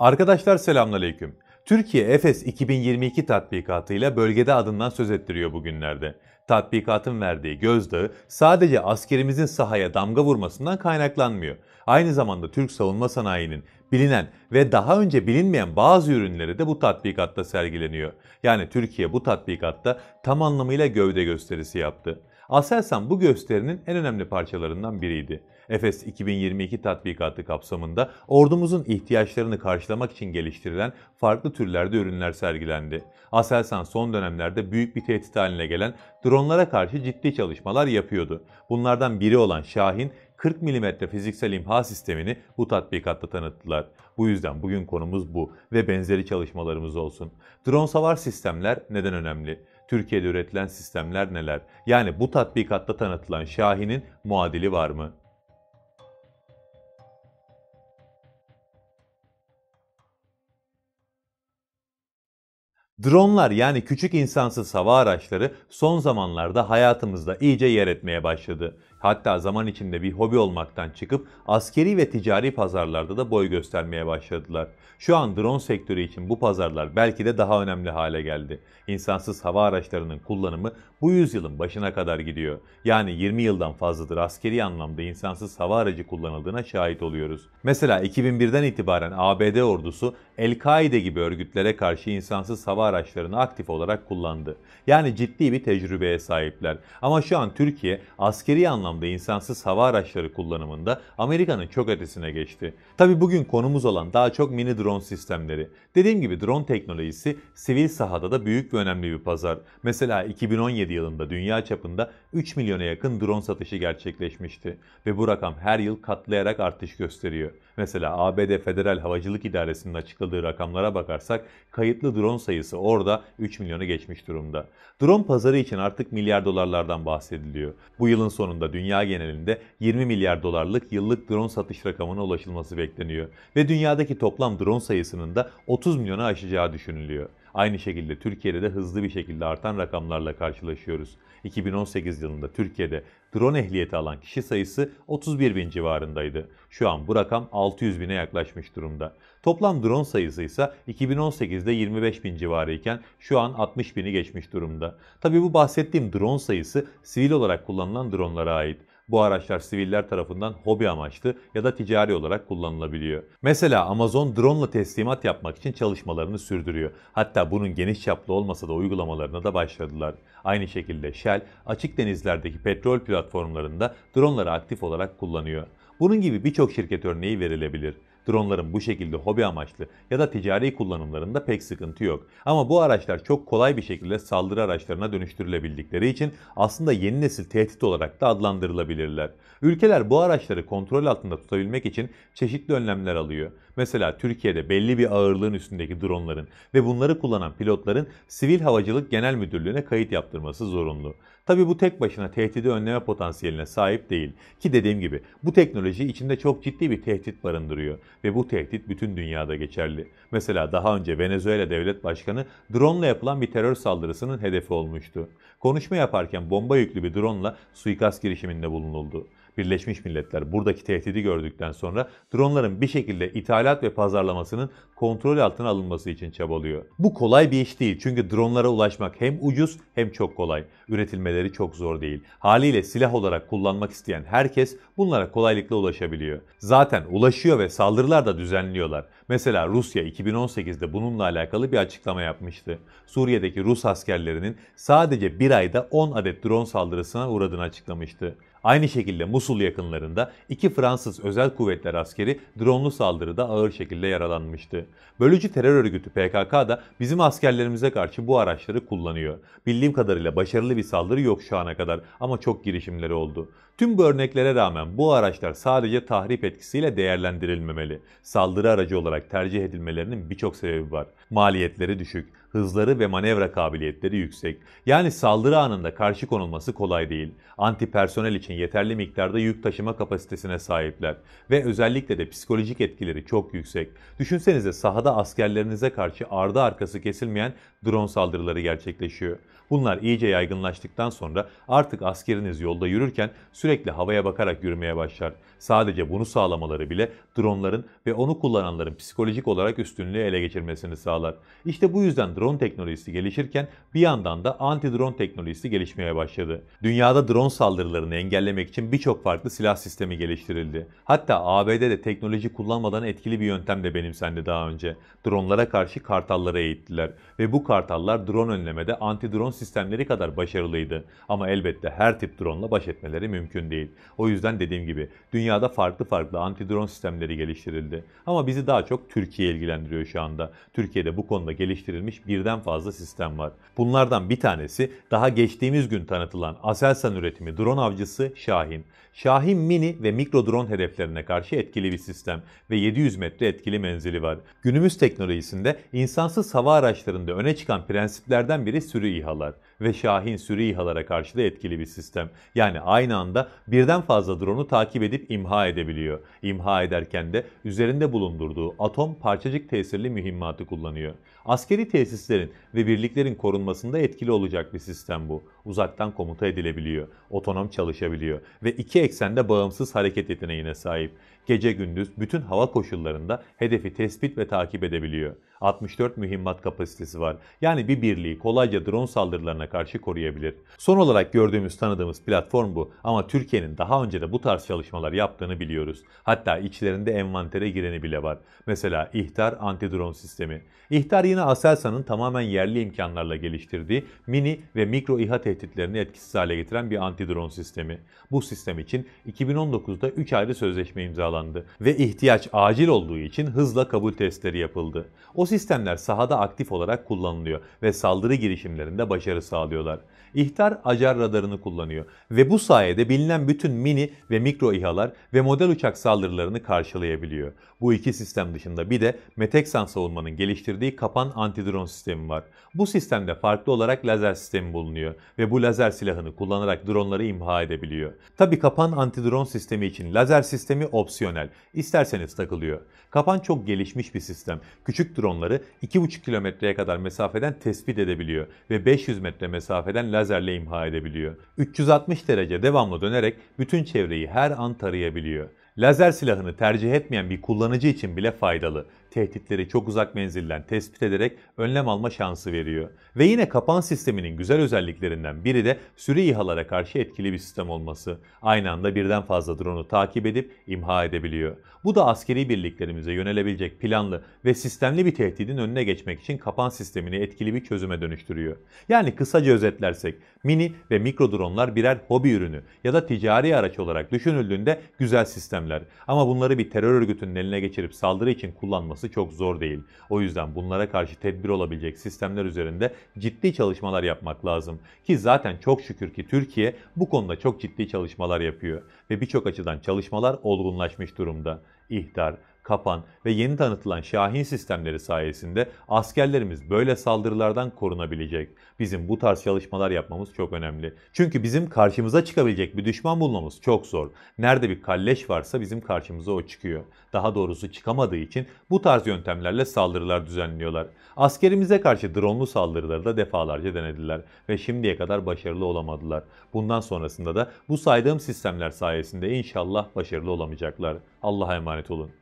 Arkadaşlar selamünaleyküm. Türkiye Efes 2022 tatbikatıyla bölgede adından söz ettiriyor bugünlerde. Tatbikatın verdiği gözdağı sadece askerimizin sahaya damga vurmasından kaynaklanmıyor. Aynı zamanda Türk savunma sanayinin bilinen ve daha önce bilinmeyen bazı ürünleri de bu tatbikatta sergileniyor. Yani Türkiye bu tatbikatta tam anlamıyla gövde gösterisi yaptı. Aselsan bu gösterinin en önemli parçalarından biriydi. Efes 2022 tatbikatı kapsamında ordumuzun ihtiyaçlarını karşılamak için geliştirilen farklı türlerde ürünler sergilendi. Aselsan son dönemlerde büyük bir tehdit haline gelen dronlara karşı ciddi çalışmalar yapıyordu. Bunlardan biri olan Şahin 40 mm fiziksel imha sistemini bu tatbikatta tanıttılar. Bu yüzden bugün konumuz bu ve benzeri çalışmalarımız olsun. Drone savar sistemler neden önemli? Türkiye'de üretilen sistemler neler? Yani bu tatbikatta tanıtılan Şahin'in muadili var mı? Dronlar yani küçük insansız hava araçları son zamanlarda hayatımızda iyice yer etmeye başladı. Hatta zaman içinde bir hobi olmaktan çıkıp askeri ve ticari pazarlarda da boy göstermeye başladılar. Şu an drone sektörü için bu pazarlar belki de daha önemli hale geldi. İnsansız hava araçlarının kullanımı bu yüzyılın başına kadar gidiyor. Yani 20 yıldan fazladır askeri anlamda insansız hava aracı kullanıldığına şahit oluyoruz. Mesela 2001'den itibaren ABD ordusu El-Kaide gibi örgütlere karşı insansız hava araçlarını aktif olarak kullandı. Yani ciddi bir tecrübeye sahipler. Ama şu an Türkiye askeri anlamda insansız hava araçları kullanımında Amerika'nın çok ötesine geçti. Tabi bugün konumuz olan daha çok mini drone sistemleri. Dediğim gibi drone teknolojisi sivil sahada da büyük ve önemli bir pazar. Mesela 2017 2017 yılında dünya çapında 3 milyona yakın drone satışı gerçekleşmişti ve bu rakam her yıl katlayarak artış gösteriyor. Mesela ABD Federal Havacılık İdaresi'nin açıkladığı rakamlara bakarsak kayıtlı drone sayısı orada 3 milyona geçmiş durumda. Drone pazarı için artık milyar dolarlardan bahsediliyor. Bu yılın sonunda dünya genelinde 20 milyar dolarlık yıllık drone satış rakamına ulaşılması bekleniyor ve dünyadaki toplam drone sayısının da 30 milyona aşacağı düşünülüyor. Aynı şekilde Türkiye'de de hızlı bir şekilde artan rakamlarla karşılaşıyoruz. 2018 yılında Türkiye'de drone ehliyeti alan kişi sayısı 31 bin civarındaydı. Şu an bu rakam 600 bine yaklaşmış durumda. Toplam drone sayısı ise 2018'de 25 bin civarıyken şu an 60 bini geçmiş durumda. Tabii bu bahsettiğim drone sayısı sivil olarak kullanılan dronlara ait. Bu araçlar siviller tarafından hobi amaçlı ya da ticari olarak kullanılabiliyor. Mesela Amazon drone ile teslimat yapmak için çalışmalarını sürdürüyor. Hatta bunun geniş çaplı olmasa da uygulamalarına da başladılar. Aynı şekilde Shell açık denizlerdeki petrol platformlarında dronları aktif olarak kullanıyor. Bunun gibi birçok şirket örneği verilebilir. Dronların bu şekilde hobi amaçlı ya da ticari kullanımlarında pek sıkıntı yok. Ama bu araçlar çok kolay bir şekilde saldırı araçlarına dönüştürülebildikleri için aslında yeni nesil tehdit olarak da adlandırılabilirler. Ülkeler bu araçları kontrol altında tutabilmek için çeşitli önlemler alıyor. Mesela Türkiye'de belli bir ağırlığın üstündeki dronların ve bunları kullanan pilotların Sivil Havacılık Genel Müdürlüğü'ne kayıt yaptırması zorunlu. Tabi bu tek başına tehdidi önleme potansiyeline sahip değil. Ki dediğim gibi bu teknoloji içinde çok ciddi bir tehdit barındırıyor ve bu tehdit bütün dünyada geçerli. Mesela daha önce Venezuela Devlet Başkanı drone yapılan bir terör saldırısının hedefi olmuştu. Konuşma yaparken bomba yüklü bir drone suikast girişiminde bulunuldu. Birleşmiş Milletler buradaki tehdidi gördükten sonra dronların bir şekilde ithalat ve pazarlamasının kontrol altına alınması için çabalıyor. Bu kolay bir iş değil çünkü dronlara ulaşmak hem ucuz hem çok kolay. Üretilmeleri çok zor değil. Haliyle silah olarak kullanmak isteyen herkes bunlara kolaylıkla ulaşabiliyor. Zaten ulaşıyor ve saldırılar da düzenliyorlar. Mesela Rusya 2018'de bununla alakalı bir açıklama yapmıştı. Suriye'deki Rus askerlerinin sadece bir ayda 10 adet drone saldırısına uğradığını açıklamıştı. Aynı şekilde Musul yakınlarında iki Fransız özel kuvvetler askeri dronlu saldırıda ağır şekilde yaralanmıştı. Bölücü terör örgütü PKK da bizim askerlerimize karşı bu araçları kullanıyor. Bildiğim kadarıyla başarılı bir saldırı yok şu ana kadar ama çok girişimleri oldu. Tüm bu örneklere rağmen bu araçlar sadece tahrip etkisiyle değerlendirilmemeli. Saldırı aracı olarak tercih edilmelerinin birçok sebebi var. Maliyetleri düşük, hızları ve manevra kabiliyetleri yüksek. Yani saldırı anında karşı konulması kolay değil. Anti personel için yeterli miktarda yük taşıma kapasitesine sahipler ve özellikle de psikolojik etkileri çok yüksek. Düşünsenize sahada askerlerinize karşı ardı arkası kesilmeyen drone saldırıları gerçekleşiyor. Bunlar iyice yaygınlaştıktan sonra artık askeriniz yolda yürürken sürekli sürekli havaya bakarak yürümeye başlar. Sadece bunu sağlamaları bile dronların ve onu kullananların psikolojik olarak üstünlüğü ele geçirmesini sağlar. İşte bu yüzden drone teknolojisi gelişirken bir yandan da anti-drone teknolojisi gelişmeye başladı. Dünyada drone saldırılarını engellemek için birçok farklı silah sistemi geliştirildi. Hatta ABD'de teknoloji kullanmadan etkili bir yöntem de benimsendi daha önce. Dronlara karşı kartalları eğittiler ve bu kartallar drone önlemede anti-drone sistemleri kadar başarılıydı. Ama elbette her tip drone ile baş etmeleri mümkün mümkün değil. O yüzden dediğim gibi dünyada farklı farklı anti antidron sistemleri geliştirildi. Ama bizi daha çok Türkiye ilgilendiriyor şu anda. Türkiye'de bu konuda geliştirilmiş birden fazla sistem var. Bunlardan bir tanesi daha geçtiğimiz gün tanıtılan Aselsan üretimi drone avcısı Şahin. Şahin mini ve mikro drone hedeflerine karşı etkili bir sistem ve 700 metre etkili menzili var. Günümüz teknolojisinde insansız hava araçlarında öne çıkan prensiplerden biri sürü İHA'lar ve Şahin Süreyhalara karşı da etkili bir sistem. Yani aynı anda birden fazla drone'u takip edip imha edebiliyor. İmha ederken de üzerinde bulundurduğu atom parçacık tesirli mühimmatı kullanıyor. Askeri tesislerin ve birliklerin korunmasında etkili olacak bir sistem bu. Uzaktan komuta edilebiliyor, otonom çalışabiliyor ve iki eksende bağımsız hareket yeteneğine sahip gece gündüz bütün hava koşullarında hedefi tespit ve takip edebiliyor. 64 mühimmat kapasitesi var. Yani bir birliği kolayca drone saldırılarına karşı koruyabilir. Son olarak gördüğümüz tanıdığımız platform bu ama Türkiye'nin daha önce de bu tarz çalışmalar yaptığını biliyoruz. Hatta içlerinde envantere gireni bile var. Mesela İhtar anti-drone sistemi. İhtar yine Aselsan'ın tamamen yerli imkanlarla geliştirdiği mini ve mikro İHA tehditlerini etkisiz hale getiren bir anti-drone sistemi. Bu sistem için 2019'da 3 ayrı sözleşme imzalandı uygulandı ve ihtiyaç acil olduğu için hızla kabul testleri yapıldı. O sistemler sahada aktif olarak kullanılıyor ve saldırı girişimlerinde başarı sağlıyorlar. İhtar acar radarını kullanıyor ve bu sayede bilinen bütün mini ve mikro İHA'lar ve model uçak saldırılarını karşılayabiliyor. Bu iki sistem dışında bir de Meteksan savunmanın geliştirdiği kapan antidron sistemi var. Bu sistemde farklı olarak lazer sistemi bulunuyor ve bu lazer silahını kullanarak dronları imha edebiliyor. Tabi kapan antidron sistemi için lazer sistemi opsiyon opsiyonel. İsterseniz takılıyor. Kapan çok gelişmiş bir sistem. Küçük dronları 2,5 kilometreye kadar mesafeden tespit edebiliyor ve 500 metre mesafeden lazerle imha edebiliyor. 360 derece devamlı dönerek bütün çevreyi her an tarayabiliyor. Lazer silahını tercih etmeyen bir kullanıcı için bile faydalı tehditleri çok uzak menzilden tespit ederek önlem alma şansı veriyor. Ve yine kapan sisteminin güzel özelliklerinden biri de süre İHA'lara karşı etkili bir sistem olması. Aynı anda birden fazla drone'u takip edip imha edebiliyor. Bu da askeri birliklerimize yönelebilecek planlı ve sistemli bir tehdidin önüne geçmek için kapan sistemini etkili bir çözüme dönüştürüyor. Yani kısaca özetlersek mini ve mikro drone'lar birer hobi ürünü ya da ticari araç olarak düşünüldüğünde güzel sistemler. Ama bunları bir terör örgütünün eline geçirip saldırı için kullanması yapması çok zor değil. O yüzden bunlara karşı tedbir olabilecek sistemler üzerinde ciddi çalışmalar yapmak lazım. Ki zaten çok şükür ki Türkiye bu konuda çok ciddi çalışmalar yapıyor ve birçok açıdan çalışmalar olgunlaşmış durumda. İhtar, kapan ve yeni tanıtılan Şahin sistemleri sayesinde askerlerimiz böyle saldırılardan korunabilecek. Bizim bu tarz çalışmalar yapmamız çok önemli. Çünkü bizim karşımıza çıkabilecek bir düşman bulmamız çok zor. Nerede bir kalleş varsa bizim karşımıza o çıkıyor. Daha doğrusu çıkamadığı için bu tarz yöntemlerle saldırılar düzenliyorlar. Askerimize karşı dronlu saldırıları da defalarca denediler ve şimdiye kadar başarılı olamadılar. Bundan sonrasında da bu saydığım sistemler sayesinde inşallah başarılı olamayacaklar. Allah'a emanet olun.